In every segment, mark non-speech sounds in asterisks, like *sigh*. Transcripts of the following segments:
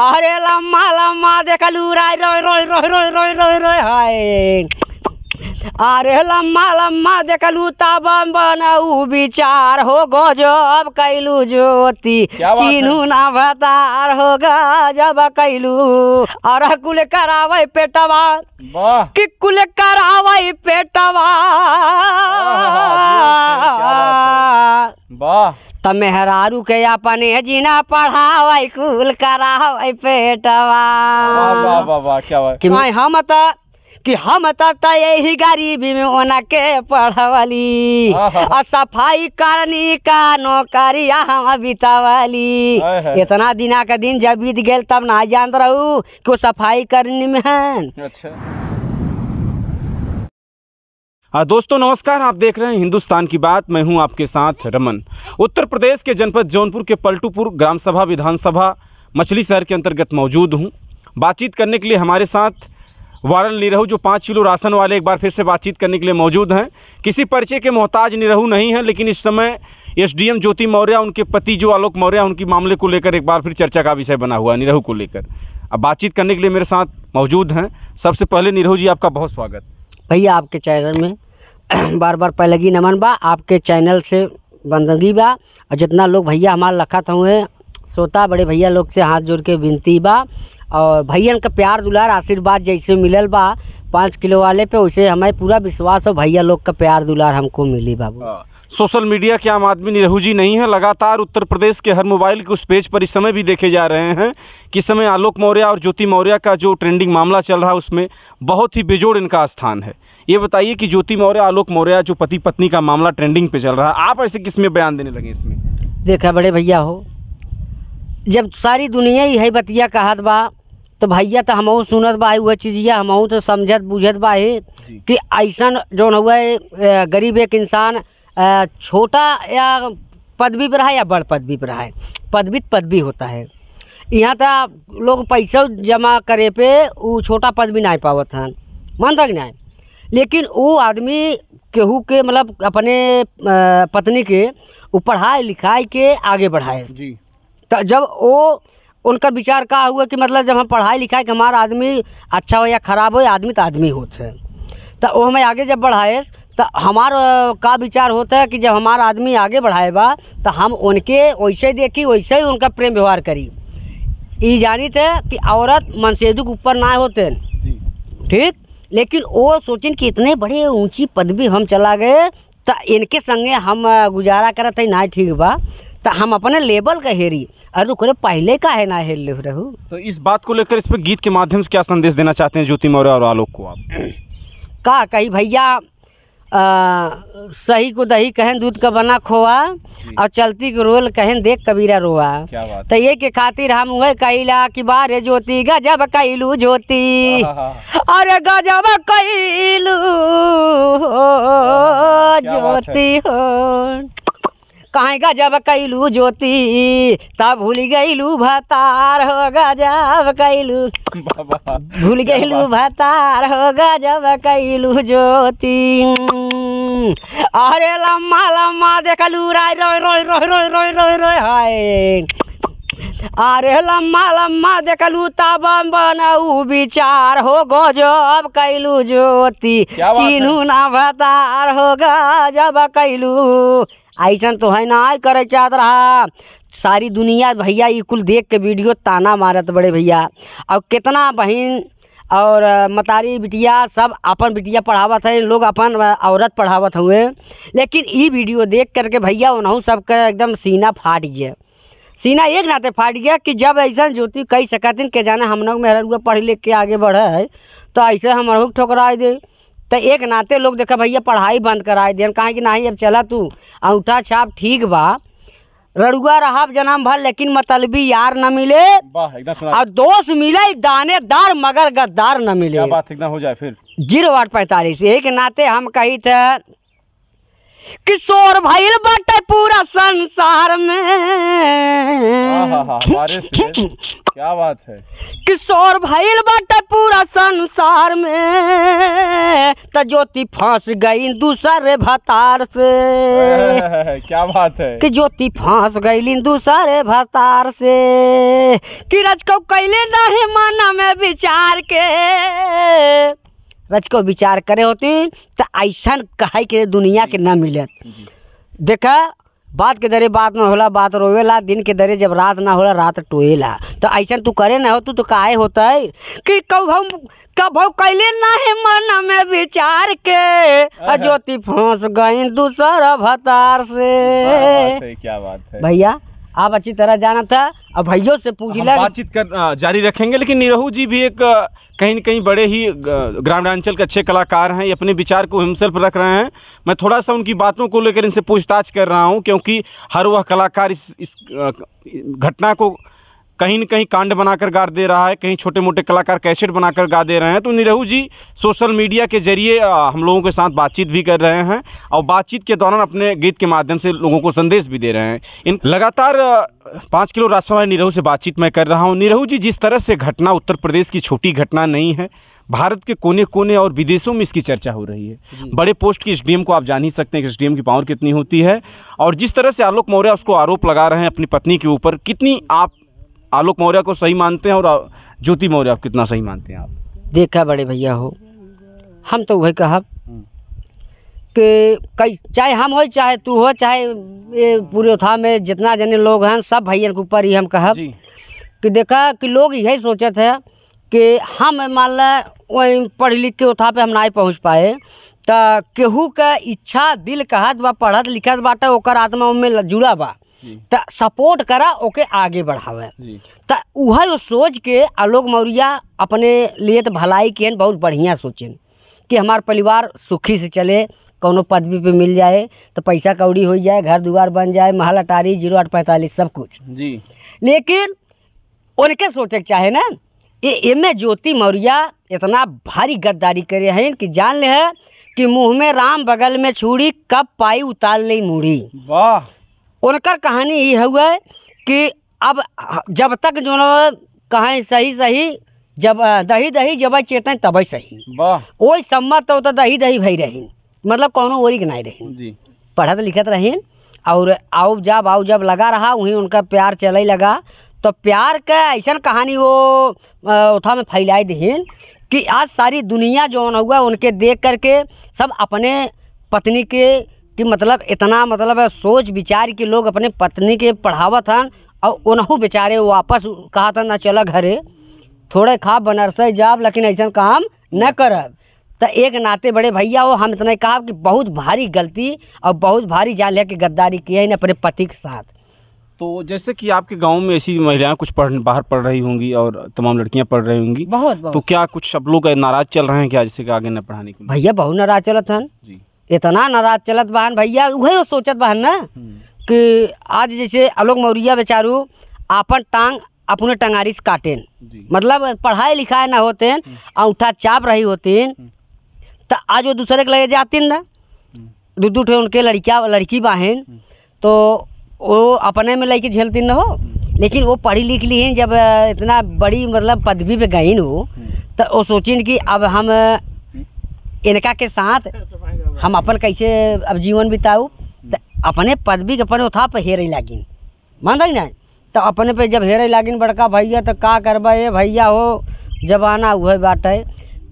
अरे लम्मा लम्मा देखलू राय रोय रोय रोय रोय रोय रोय रोय हाय अरे लम्मा लम्मा देखलू तब बनाऊ विचार हो गजब कैलू ज्योति चीनू ना भतार हो गजब कैलू अरे कुल करावे पेटवा कि कुल करावे पेटवा तो मेहरारू के अपने जीना पढ़ाव कुल करावे पेटवा कि हाँ। हम तो कि हम तो यही गरीबी में ओना के पढ़वली और सफाई करनी का नौकरिया हम बितावली इतना दिना का दिन जब बीत गए तब ना जान रहू कि सफाई करनी में है अच्छा। दोस्तों नमस्कार आप देख रहे हैं हिंदुस्तान की बात मैं हूं आपके साथ रमन उत्तर प्रदेश के जनपद जौनपुर के पलटूपुर ग्राम सभा विधानसभा मछली शहर के अंतर्गत मौजूद हूं बातचीत करने के लिए हमारे साथ वारल निरहू जो पाँच किलो राशन वाले एक बार फिर से बातचीत करने के लिए मौजूद हैं किसी पर्चे के मोहताज निरहू नहीं हैं लेकिन इस समय एसडीएम ज्योति मौर्य उनके पति जो आलोक मौर्य उनकी मामले को लेकर एक बार फिर चर्चा का विषय बना हुआ निरहू को लेकर अब बातचीत करने के लिए मेरे साथ मौजूद हैं सबसे पहले निरहू जी आपका बहुत स्वागत भैया आपके चैनल में *clears throat* बार बार पहलगी नमन बा आपके चैनल से बंदगी बा और जितना लोग भैया हमारे लखत हुए सोता बड़े भैया लोग से हाथ जोड़ के विनती बा और भैया का प्यार दुलार आशीर्वाद जैसे मिलल बा पाँच किलो वाले पे उसे हमें पूरा विश्वास हो भैया लोग का प्यार दुलार हमको मिली बाबू हाँ। सोशल मीडिया के आम आदमी निरहू जी नहीं है लगातार उत्तर प्रदेश के हर मोबाइल के उस पेज पर इस समय भी देखे जा रहे हैं कि समय आलोक मौर्य और ज्योति मौर्य का जो ट्रेंडिंग मामला चल रहा है उसमें बहुत ही बेजोड़ इनका स्थान है ये बताइए कि ज्योति मौर्य आलोक मौर्य जो पति पत्नी का मामला ट्रेंडिंग पे चल रहा है आप ऐसे किस में बयान देने लगे इसमें देखा बड़े भैया हो जब सारी दुनिया ही है बतिया कहत बा तो भैया तो हमहू सुनत बा वह चीज़िया हमहू तो समझत बूझत बा कि ऐसा जौन हुआ है गरीब एक इंसान छोटा या पदवी पर है या बड़ पदवी पर है पदवी पदवी होता है यहाँ तक तो लोग पैसा जमा करे पे वो छोटा पदवी नहीं पावत हैं मान तक नहीं लेकिन वो आदमी केहू के मतलब अपने पत्नी के वो पढ़ाई लिखाई के आगे बढ़ाए जी तो जब वो उनका विचार का हुआ कि मतलब जब हम पढ़ाई लिखाई कि हमारा आदमी अच्छा हो या ख़राब हो या आदमी तो आदमी होते हैं तो वो हमें आगे जब बढ़ाए तो हमारा का विचार होता है कि जब हमारा आदमी आगे बढ़ाएगा तो हम उनके वैसे ही देखी वैसे ही उनका प्रेम व्यवहार करी ये जानित है कि औरत मनसेदू के ऊपर ना होते ठीक लेकिन वो सोचिन कि इतने बड़े ऊंची पदवी हम चला गए तो इनके संगे हम गुजारा करते ना ठीक बा तो हम अपने लेबल का हेरी अरे तो करे पहले का है ना हेल रहू तो इस बात को लेकर इस पर गीत के माध्यम से क्या संदेश देना चाहते हैं ज्योति मौर्य और आलोक को आप का कही भैया सही को दही कहन दूध का बना खोआ और चलती को रोल कहन देख कबीरा रोआ तो ये के खातिर हम हुए कैला की बारे ज्योति गजब कैलू ज्योति अरे गजब कैलू ज्योति हो कहीं गजब कैलू ज्योति तब भूल गैलू भतार हो गजब कैलू भूल गैलू भतार हो गजब कैलू ज्योति अरे लम्मा लम्मा देखलू राय रोय रोय रोय रोय रोय रोय रोय हाय अरे लम्मा लम्मा देखलू तब बनाऊ विचार हो गजब कैलू ज्योति चिन्हू ना भतार हो गजब कैलू ऐसा तो है ना करे चाहत रहा सारी दुनिया भैया ये कुल देख के वीडियो ताना मारत बड़े भैया और कितना बहन और मतारी बिटिया सब अपन बिटिया पढ़ावत है लोग अपन औरत पढ़ावत हुए लेकिन ये वीडियो देख करके भैया उन्हों सबका एकदम सीना फाट गया सीना एक नाते फाट गया कि जब ऐसा ज्योति कह हैं कि जाना हम लोग मेहरुआ पढ़ लिख के आगे बढ़े है तो ऐसे हम ठोकरा दे तो एक नाते लोग देखा भैया पढ़ाई बंद कराए दियन कहा कि नहीं अब चला तू अंगूठा छाप ठीक बा रड़ुआ रहा जनाम भर लेकिन मतलबी यार न मिले और दोस्त मिले दानेदार मगर गद्दार न मिले बात एकदम हो जाए फिर जीरो आठ पैंतालीस एक नाते हम कही थे किशोर भाई बाटे पूरा संसार में क्या बात है किशोर भाई बाटे पूरा संसार में तो ज्योति फांस गई दूसरे भतार से *laughs* क्या बात है कि ज्योति फांस गई दूसरे भतार से कि रज को कैले ना माना में विचार के रच कर विचार करे होती तो ऐसा कहे के दुनिया के न मिलत देखा बात के दरे बात ना होला बात रोवेला दिन के दरे जब रात ना होला रात टोएला तो ऐसा तू करे ना हो तू तो काहे होता है कि कब हम कब कैले ना है मन में विचार के ज्योति फंस गई दूसरा भतार से क्या बात है भैया आप अच्छी तरह जाना था अब भैयों से पूछ लिया बातचीत कर जारी रखेंगे लेकिन निरहू जी भी एक कहीं ना कहीं बड़े ही ग्रामीणांचल के अच्छे कलाकार हैं ये अपने विचार को हिमसेल्फ रख रहे हैं मैं थोड़ा सा उनकी बातों को लेकर इनसे पूछताछ कर रहा हूँ क्योंकि हर वह कलाकार इस इस घटना को कहीं न कहीं कांड बनाकर गा दे रहा है कहीं छोटे मोटे कलाकार कैसेट बनाकर गा दे रहे हैं तो निरहू जी सोशल मीडिया के जरिए हम लोगों के साथ बातचीत भी कर रहे हैं और बातचीत के दौरान अपने गीत के माध्यम से लोगों को संदेश भी दे रहे हैं इन लगातार पाँच किलो राशन वाले निरहू से बातचीत मैं कर रहा हूँ निरहू जी जिस तरह से घटना उत्तर प्रदेश की छोटी घटना नहीं है भारत के कोने कोने और विदेशों में इसकी चर्चा हो रही है बड़े पोस्ट की एसडीएम को आप जान ही सकते हैं कि एसडीएम की पावर कितनी होती है और जिस तरह से आलोक मौर्य उसको आरोप लगा रहे हैं अपनी पत्नी के ऊपर कितनी आप आलोक मौर्य को सही मानते हैं और ज्योति मौर्य आप कितना सही मानते हैं आप देखा बड़े भैया हो हम तो वही कहा कि कई चाहे हम हो चाहे तू हो चाहे ये पूरे उथा में जितना जने लोग हैं सब भैया के ऊपर ही हम कहा कि देखा कि लोग यही सोचते हैं कि हम मान लें वही पढ़ लिख के उठा पे हम ना पहुँच पाए तो केहू का इच्छा दिल कहत बा पढ़त लिखत बाटे ओकर आत्मा में जुड़ा बा तो सपोर्ट करा ओके आगे बढ़ावे तो वह सोच के आलोक मौर्या अपने लिए तो भलाई के बहुत बढ़िया सोचें कि हमार परिवार सुखी से चले कोनो पदवी पे मिल जाए तो पैसा कौड़ी हो जाए घर द्वार बन जाए महल अटारी जीरो आठ पैंतालीस सब कुछ जी लेकिन उनके सोचे के चाहे ना एमे ज्योति मौर्या इतना भारी गद्दारी करे हैं कि जान ले है कि मुँह में राम बगल में छुड़ी कब पाई उतार ली मुड़ी वाह उनकर कहानी हुआ है कि अब जब तक जो कहें सही सही जब दही दही जब चेतन तब सही वही सम्मत तो, दही दही भई रही मतलब कौनो ओरी के नहीं रही पढ़त लिखत रहीन और आओ जब आओ जब लगा रहा वहीं उनका प्यार चल लगा तो प्यार का ऐसा कहानी वो उठा में फैलाए दहीन कि आज सारी दुनिया जो हुआ उनके देख करके सब अपने पत्नी के कि मतलब इतना मतलब सोच विचार के लोग अपने पत्नी के पढ़ावत हन और उनहू बेचारे वापस कहा था ना चला घरे थोड़े खा बनरसई जाब लेकिन ऐसा काम न कर तो एक नाते बड़े भैया हो हम इतना कहा कि बहुत भारी गलती और बहुत भारी जाल है कि गद्दारी किया है अपने पति के साथ तो जैसे कि आपके गांव में ऐसी महिलाएं कुछ पढ़ बाहर पढ़ रही होंगी और तमाम लड़कियां पढ़ रही होंगी बहुत, बहुत तो क्या कुछ सब लोग नाराज चल रहे हैं क्या जैसे कि आगे न पढ़ाने के भैया बहुत नाराज चलत हन जी इतना नाराज चलत बहन भैया वही सोचत बहन ना हम्म। कि आज जैसे आलोक मौर्या बेचारू अपन टांग अपने टंगारी से काटेन मतलब पढ़ाई लिखाई ना होतेन अंगूठा हम्म। चाप रही होतीन तो आज वो दूसरे के लगे जाते ना दो दू ठे उनके लड़किया लड़की बहन तो वो अपने में लेके झेलती ना हो लेकिन वो पढ़ी लिख ली हैं जब इतना बड़ी मतलब पदवी पे गईन हो तो वो सोचिन कि अब हम इनका के साथ हम अपन कैसे अब जीवन बिताऊ तो अपने पदवी के अपने उथा पर हेरे लागिन मान ना तो अपने पे जब हेरे लागिन बड़का भैया तो का करब ये भैया हो जमाना वह बाट है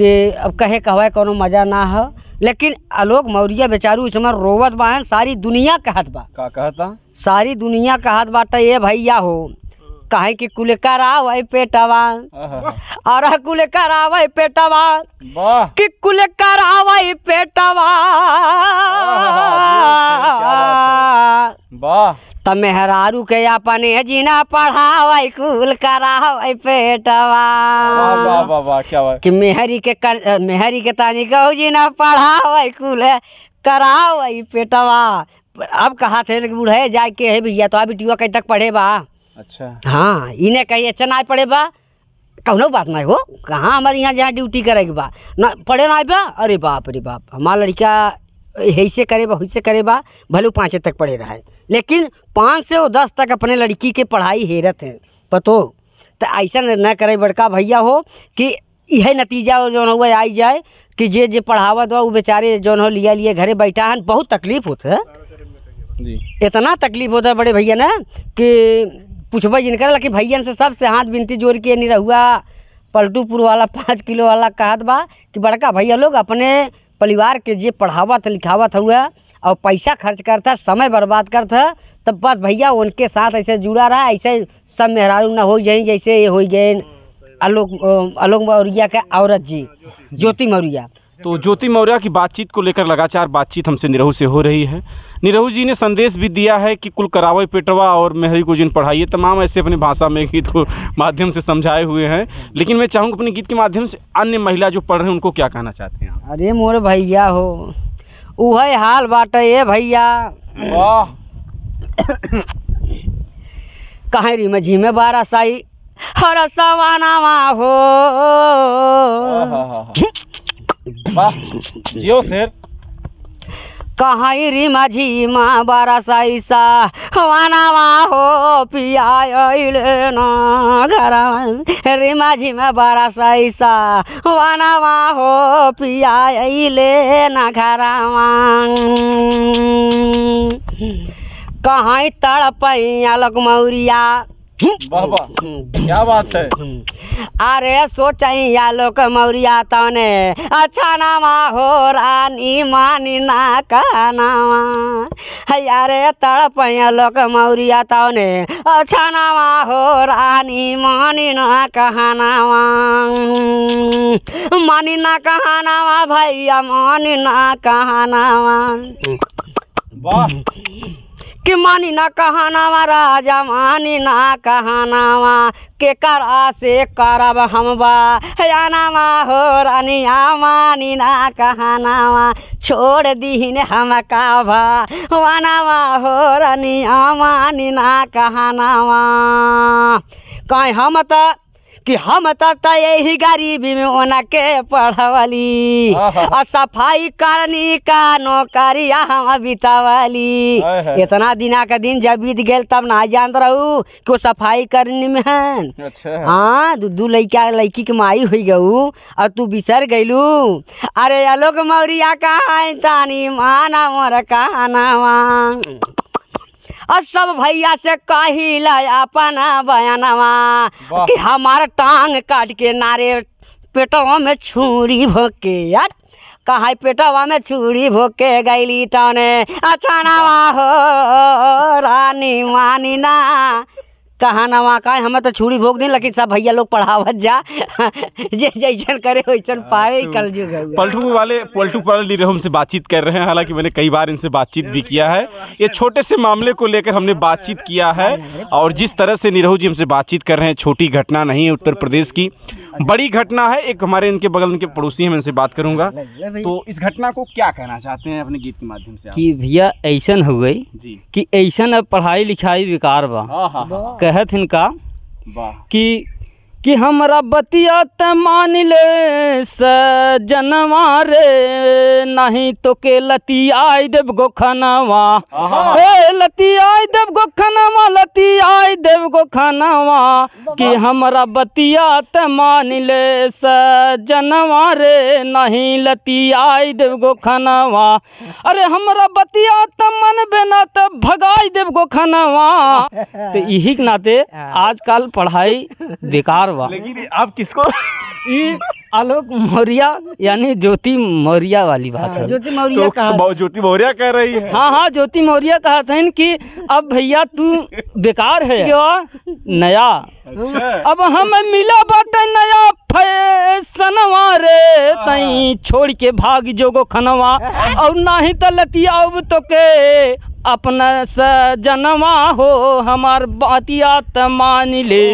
कि अब कहे कहवा को मजा ना हो लेकिन अलोक मौर्य बेचारू इस समय रोवत बाहन सारी दुनिया कहत बा का कहता सारी दुनिया कहत बाट ये भैया हो कहे की कुल करावे पेटवा और कुल करावे पेटवा कि कुल करावे पेटवा त मेहरारू के अपने जीना पढ़ावे कुल करावे पेटवा कि मेहरी के कर, मेहरी के तानी कहू जीना पढ़ावे कुल करावे पेटवा अब कहा थे बूढ़े के है भैया तो अभी टीवा कहीं तक पढ़े बा अच्छा हाँ इन्हें कहीं अच्छा ना पड़े बा कहनो बात ना हो कहाँ हमारे यहाँ जहाँ ड्यूटी करे बा ना पढ़े ना बा अरे बाप अरे बाप हमारा लड़का ऐसे करे बा वैसे करे बा भले पाँचे तक पढ़े रहा है लेकिन पाँच से वो दस तक अपने लड़की के पढ़ाई हेरत है पतो तो ऐसा न करे बड़का भैया हो कि यह नतीजा जो हुआ आई जाए कि जे जे पढ़ावत बा वो बेचारे जौन हो लिया लिए घरे बैठा है बहुत तकलीफ होता है इतना तकलीफ होता है बड़े भैया ना कि पूछबे जिनकर लेकिन भैया से सबसे हाथ बिनती जोड़ के निरहुआ पलटूपुर वाला पाँच किलो वाला कहत बा कि बड़का भैया लोग अपने परिवार के जे पढ़ावत लिखावत हुआ और पैसा खर्च करता समय बर्बाद करता तब बस भैया उनके साथ ऐसे जुड़ा रहा ऐसे सब मेहरारू न हो जाए जैसे ये हो गए आलोक आलोक मौर्या के औरत जी ज्योति मौर्या तो ज्योति मौर्य की बातचीत को लेकर लगातार बातचीत हमसे निरहू से हो रही है निरहू जी ने संदेश भी दिया है कि कुल करावई पेटवा और मेहरी को जिन पढ़ाइए तमाम ऐसे अपनी भाषा में गीत को माध्यम से समझाए हुए हैं लेकिन मैं चाहूँगा अपने गीत के माध्यम से अन्य महिला जो पढ़ रहे हैं उनको क्या कहना चाहते हैं अरे मोर भैया हो वह हाल बाट ये भैया मझी में बारा साई हर सवाना हो *laughs* जियो शेर कहाई माझी माँ बारा बारासाईसा वानावा हो पिया ना घर रे माझी माँ बारा बारासाईसा वानावा हो पिया ना घरावा कहीं तड़पैया लकमौरिया क्या बात है *laughs* *laughs* अरे सोचैया लोक मौरिया तने अच्छा नामा हो रानी मानी ना कनावा हैया रे तड़पैया लोक मौरिया तने अच्छा नामा हो रानी मानी ना कहनावा मानी ना कहनावा भैया मानी ना कहनावा वाह कि मानी ना कहनावा राजा मानी ना कहनावा के करा से करब हम बानावा हो रानिया मानी ना कहनावा छोड़ दीन हम काभा वनावा हो रनिया मानी ना कहनावा कहीं हम तो कि हम तो यही गरीबी में ओना के पढ़वली और सफाई करनी का नौकरिया हम बितावली इतना दिना का दिन जब बीत गए तब ना जान रहू कि वो सफाई करनी में है अच्छा। हाँ दू दू लड़का लड़की के माई हो गऊ और तू बिसर गयलू अरे अलोक मौरिया का तानी माना मोर कहा और सब भैया से कही अपना बयानवा कि हमारा टांग काट के नारे पेटवा में छुरी भोके यार कहा पेटवा में छुरी भोके गैली तने अचानवा हो रानी मानी ना कहाँ ना वहाँ का हमें तो छुरी भोग दिन लेकिन सब भैया लोग पढ़ावत जा *laughs* जे जैसन करे वैसन हाँ, पाए तो कल जो पलटू वाले पलटू पाल लीडर हमसे बातचीत कर रहे हैं हालांकि मैंने कई बार इनसे बातचीत भी किया है ये छोटे से मामले को लेकर हमने बातचीत किया है और जिस तरह से निरहू जी हमसे बातचीत कर रहे हैं छोटी घटना नहीं है उत्तर प्रदेश की बड़ी घटना है एक हमारे इनके बगल उनके पड़ोसी हैं मैं इनसे बात करूंगा तो इस घटना को क्या कहना चाहते हैं अपने गीत के माध्यम से कि भैया ऐसा हो गई कि ऐसा पढ़ाई लिखाई बेकार बा हाँ, हाँ, कहत इनका कि कि हमरा बतिया ते मान ले सजनवा रे नहीं तो के लतियाई देव गोखनवा ए लतियाई देव गोखनवा लतियाई देव गोखनवा कि हमरा बतिया ते मान ले सजनवा रे नहीं लतियाई देव गोखनवा अरे हमरा बतिया ते मन बेना त भगाई देव गोखनवा *laughs* तो यही नाते हाँ। आजकल पढ़ाई बेकार वाह लेकिन आप किसको आलोक मौर्या यानी ज्योति मौर्या वाली बात हाँ, है ज्योति मौर्या तो ज्योति मौर्या कह रही है हाँ हाँ ज्योति मौर्या कहा था कि अब भैया तू बेकार है *laughs* अच्छा। नया अच्छा। अब हम मिला बट नया फैसनवा रे तई छोड़ के भाग जोगो खनवा और ना ही तो लतिया अब तो के अपना सजनवा हो हमार बातिया मान ले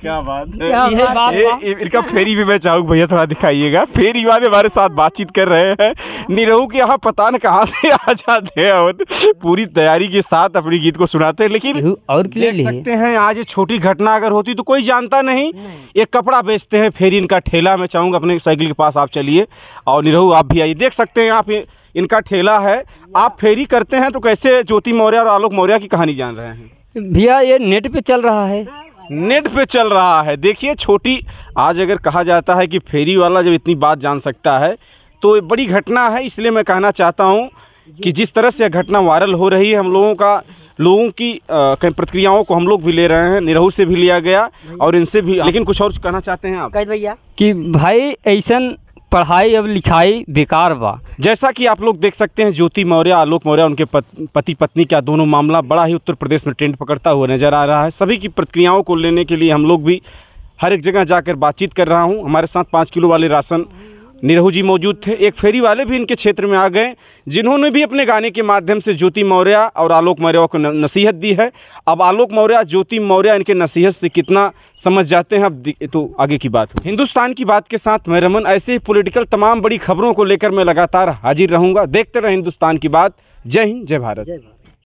क्या बात है क्या बात ए, ए, इनका फेरी भी मैं चाहूँ भैया थोड़ा दिखाइएगा फेरी वाले हमारे साथ बातचीत कर रहे हैं निरहू के यहाँ पता न कहाँ से आ जाते हैं और पूरी तैयारी के साथ अपनी गीत को सुनाते हैं लेकिन और देख सकते हैं आज ये छोटी घटना अगर होती तो कोई जानता नहीं ये कपड़ा बेचते हैं फेरी इनका ठेला मैं चाहूँगा अपने साइकिल के पास आप चलिए और निरहू आप भी आइए देख सकते हैं आप इनका ठेला है आप फेरी करते हैं तो कैसे ज्योति मौर्य और आलोक मौर्य की कहानी जान रहे हैं भैया ये नेट पे चल रहा है नेट पे चल रहा है देखिए छोटी आज अगर कहा जाता है कि फेरी वाला जब इतनी बात जान सकता है तो बड़ी घटना है इसलिए मैं कहना चाहता हूँ कि जिस तरह से यह घटना वायरल हो रही है हम लोगों का लोगों की कई प्रतिक्रियाओं को हम लोग भी ले रहे हैं निरहू से भी लिया गया और इनसे भी लेकिन कुछ और कहना चाहते हैं आप भैया कि भाई ऐसा पढ़ाई अब लिखाई बेकार बा जैसा कि आप लोग देख सकते हैं ज्योति मौर्य आलोक मौर्य उनके पति पत्नी का दोनों मामला बड़ा ही उत्तर प्रदेश में ट्रेंड पकड़ता हुआ नजर आ रहा है सभी की प्रतिक्रियाओं को लेने के लिए हम लोग भी हर एक जगह जाकर बातचीत कर रहा हूँ हमारे साथ पाँच किलो वाले राशन निरहू जी मौजूद थे एक फेरी वाले भी इनके क्षेत्र में आ गए जिन्होंने भी अपने गाने के माध्यम से ज्योति मौर्य और आलोक मौर्य को नसीहत दी है अब आलोक मौर्य ज्योति मौर्य इनके नसीहत से कितना समझ जाते हैं अब तो आगे की बात हिंदुस्तान की बात के साथ मैं रमन ऐसे ही पोलिटिकल तमाम बड़ी खबरों को लेकर मैं लगातार हाजिर रहूँगा देखते रहे हिंदुस्तान की बात जय हिंद जय भारत जय भारत